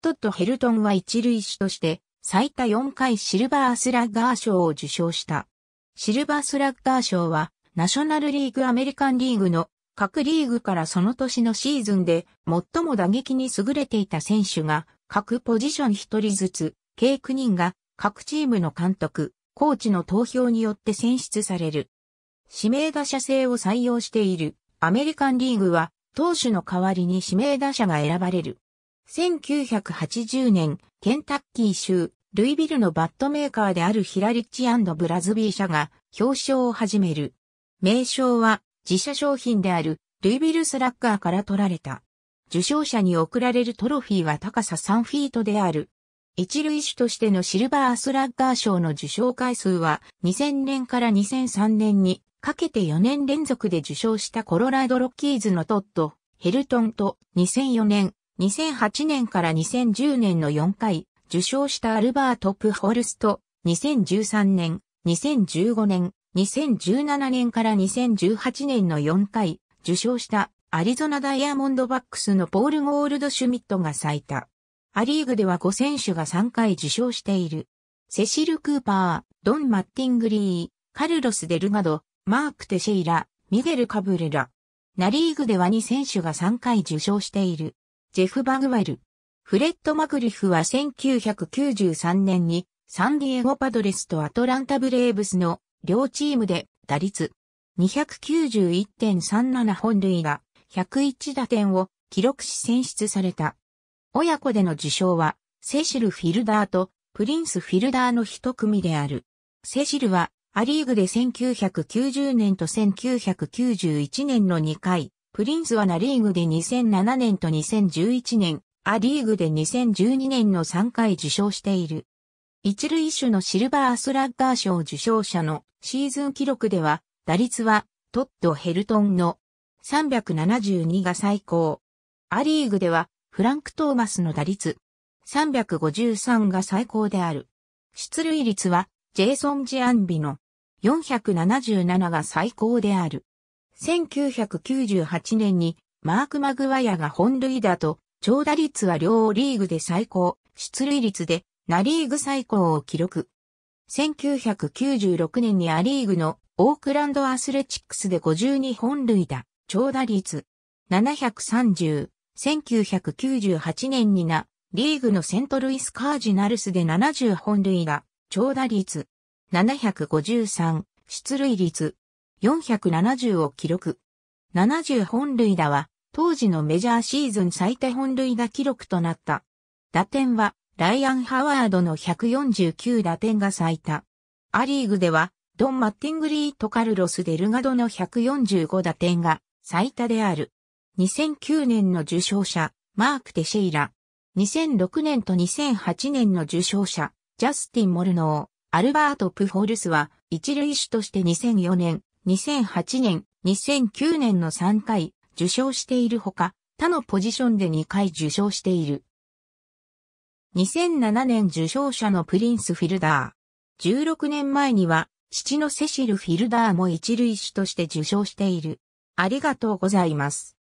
トッド・ヘルトンは一塁手として最多4回シルバースラッガー賞を受賞した。シルバースラッガー賞はナショナルリーグアメリカンリーグの各リーグからその年のシーズンで最も打撃に優れていた選手が各ポジション1人ずつ、計9人が各チームの監督、コーチの投票によって選出される。指名打者制を採用しているアメリカンリーグは投手の代わりに指名打者が選ばれる。1980年、ケンタッキー州、ルイビルのバットメーカーであるヒラリッチブラズビー社が表彰を始める。名称は自社商品であるルイビルスラッガーから取られた。受賞者に贈られるトロフィーは高さ3フィートである。一類種としてのシルバースラッガー賞の受賞回数は2000年から2003年にかけて4年連続で受賞したコロラドロッキーズのトッド、ヘルトンと2004年、2008年から2010年の4回、受賞したアルバート・プホルスト、2013年、2015年、2017年から2018年の4回、受賞したアリゾナダイヤモンドバックスのポール・ゴールド・シュミットが咲いた。アリーグでは5選手が3回受賞している。セシル・クーパー、ドン・マッティングリー、カルロス・デルガド、マーク・テシェイラ、ミゲル・カブレラ。ナリーグでは2選手が3回受賞している。ジェフ・バグワル。フレッド・マクリフは1993年にサンディエゴパドレスとアトランタブレーブスの両チームで打率291.37本塁打101打点を記録し選出された。親子での受賞はセシル・フィルダーとプリンス・フィルダーの一組である。セシルはアリーグで1990年と1991年の2回、プリンスはナリーグで2007年と2011年、アリーグで2012年の3回受賞している。一塁手のシルバースラッガー賞受賞者のシーズン記録では、打率はトッド・ヘルトンの372が最高。アリーグではフランク・トーマスの打率353が最高である。出塁率はジェイソン・ジアンビの477が最高である。1998年にマーク・マグワヤが本塁打と長打率は両リーグで最高、出塁率でナリーグ最高を記録。1996年にアリーグのオークランドアスレチックスで52本塁打、長打率730。1998年にな、リーグのセントルイスカージナルスで70本塁打、長打率753、出塁率470を記録。70本塁打は、当時のメジャーシーズン最多本塁打記録となった。打点は、ライアン・ハワードの149打点が最多。アリーグでは、ドン・マッティングリーとカルロス・デルガドの145打点が最多である。2009年の受賞者、マーク・テシェイラ。2006年と2008年の受賞者、ジャスティン・モルノー、アルバート・プホルスは、一塁手として2004年、2008年、2009年の3回受賞しているほか、他のポジションで2回受賞している。2007年受賞者のプリンス・フィルダー。16年前には、父のセシル・フィルダーも一類種として受賞している。ありがとうございます。